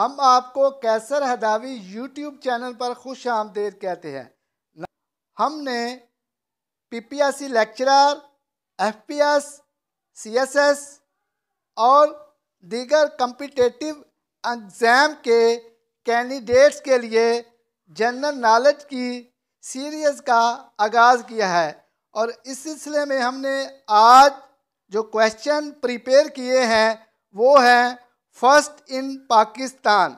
हम आपको कैसर हदावी YouTube channel पर खुश आमदेद कहते हैं हमने पीपीएससी लेक्चरर एफपीएस, सीएसएस और दीगर कम्पिटेटिव एग्ज़ाम के कैंडिडेट्स के लिए जनरल नॉलेज की सीरीज़ का आगाज़ किया है और इस सिलसिले में हमने आज जो क्वेश्चन प्रिपेयर किए हैं वो हैं फर्स्ट इन पाकिस्तान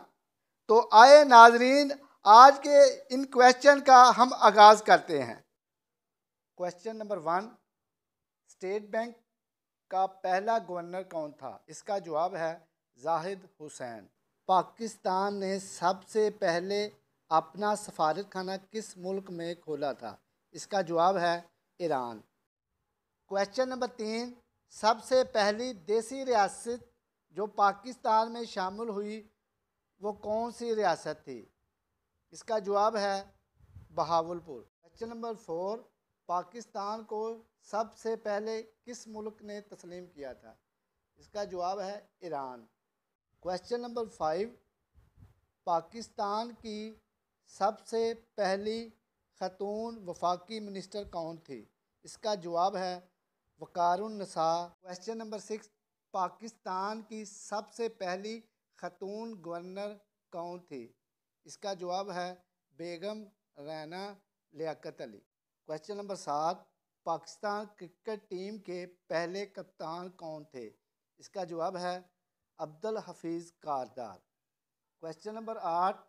तो आए नाजरीन आज के इन क्वेश्चन का हम आगाज़ करते हैं question number one state bank का पहला गवर्नर कौन था इसका जवाब है जाहिद हुसैन पाकिस्तान ने सबसे पहले अपना सफारतखाना किस मुल्क में खोला था इसका जवाब है ईरान क्वेश्चन नंबर तीन सबसे पहली देसी रियासत जो पाकिस्तान में शामिल हुई वो कौन सी रियासत थी इसका जवाब है Bahawalpur question number four Pakistan को सबसे पहले किस मुल्क ने तस्लीम किया था इसका जवाब है Iran question number five Pakistan की सबसे पहली खतून वफाकी मिनिस्टर कौन थी इसका जवाब है वकारसा क्वेश्चन नंबर सिक्स पाकिस्तान की सबसे पहली खतून गवर्नर कौन थी इसका जवाब है बेगम रैना लियाकत अली क्वेश्चन नंबर सात पाकिस्तान क्रिकेट टीम के पहले कप्तान कौन थे इसका जवाब है अब्दुल हफीज़ कारदार क्वेश्चन नंबर आठ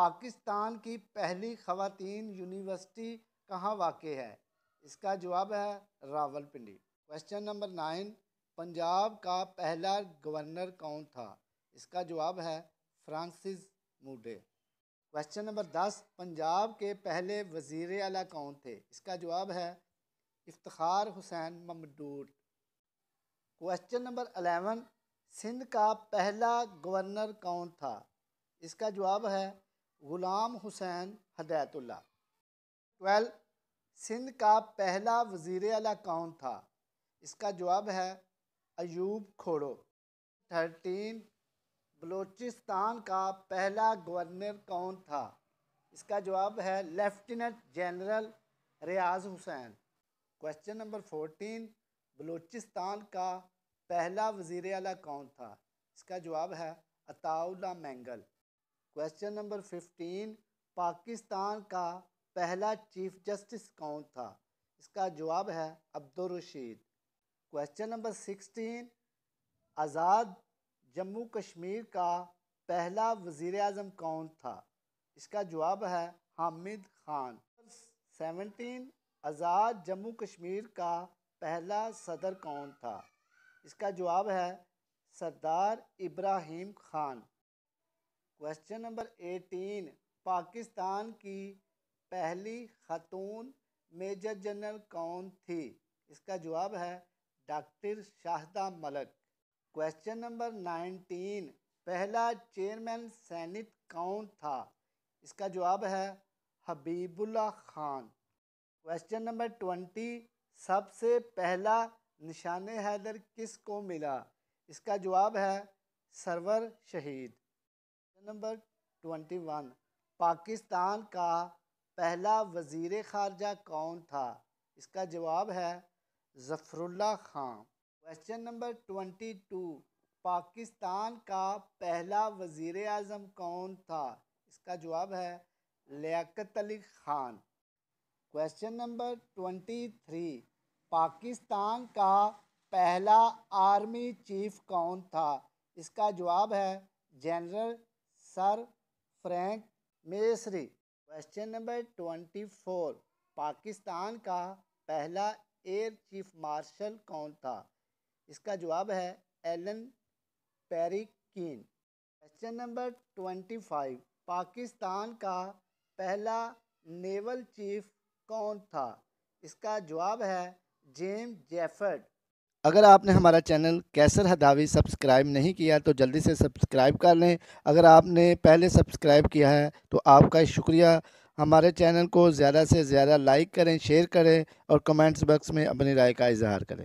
पाकिस्तान की पहली ख़वातीन यूनिवर्सिटी कहाँ वाक़ है इसका जवाब है Rawalpindi question number nine Punjab का पहला गवर्नर कौन था इसका जवाब है फ्रांसिस मूडे क्वेश्चन नंबर दस पंजाब के पहले वज़ीर अला कौन थे इसका जवाब है Iftikhar Hussain Mamdot question number eleven Sindh का पहला गवर्नर कौन था इसका जवाब है ग़ुलाम हुसैन हदायतुल्ला ट्वेल्व सिंध का पहला वज़ीर अला कौन था इसका जवाब है अयूब खोड़ो थर्टीन बलूचिस्तान का पहला गवर्नर कौन था इसका जवाब है lieutenant general Riaz Hussain question number fourteen Balochistan का पहला वजीर अला कौन था इसका जवाब है Ataullah Mengal question number fifteen Pakistan का पहला चीफ जस्टिस कौन था इसका जवाब है Abdul Rashid question number sixteen Azad Jammu Kashmir का पहला वज़ी अजम कौन था इसका जवाब है हामिद खान सेवनटीन आज़ाद जम्मू कश्मीर का पहला सदर कौन था इसका जवाब है Sardar Ibrahim Khan question number eighteen Pakistan की पहली खतून मेजर जनरल कौन थी इसका जवाब है doctor Shahida Malik question number nineteen पहला चेयरमैन सैनिट कौन था इसका जवाब है Habibullah Khan question number twenty सबसे पहला निशान हैदर किस को मिला इसका जवाब है सरवर शहीद नंबर ट्वेंटी वन पाकिस्तान का पहला वजीर ख़ारजा कौन था इसका जवाब है Zafarullah Khan question number twenty two Pakistan का पहला वज़ी अजम कौन था इसका जवाब है Liaquat Ali Khan question number twenty three Pakistan का पहला आर्मी चीफ कौन था इसका जवाब है general sir Frank Messervy question number twenty four Pakistan का पहला एयर चीफ मार्शल कौन था इसका जवाब है Allan Keene question number twenty five Pakistan का पहला नेवल चीफ कौन था इसका जवाब है जेम जेफर्ड अगर आपने हमारा चैनल कैसर हदावी सब्सक्राइब नहीं किया तो जल्दी से सब्सक्राइब कर लें अगर आपने पहले सब्सक्राइब किया है तो आपका शुक्रिया हमारे चैनल को ज़्यादा से ज़्यादा लाइक करें शेयर करें और कमेंट्स बॉक्स में अपनी राय का इजहार करें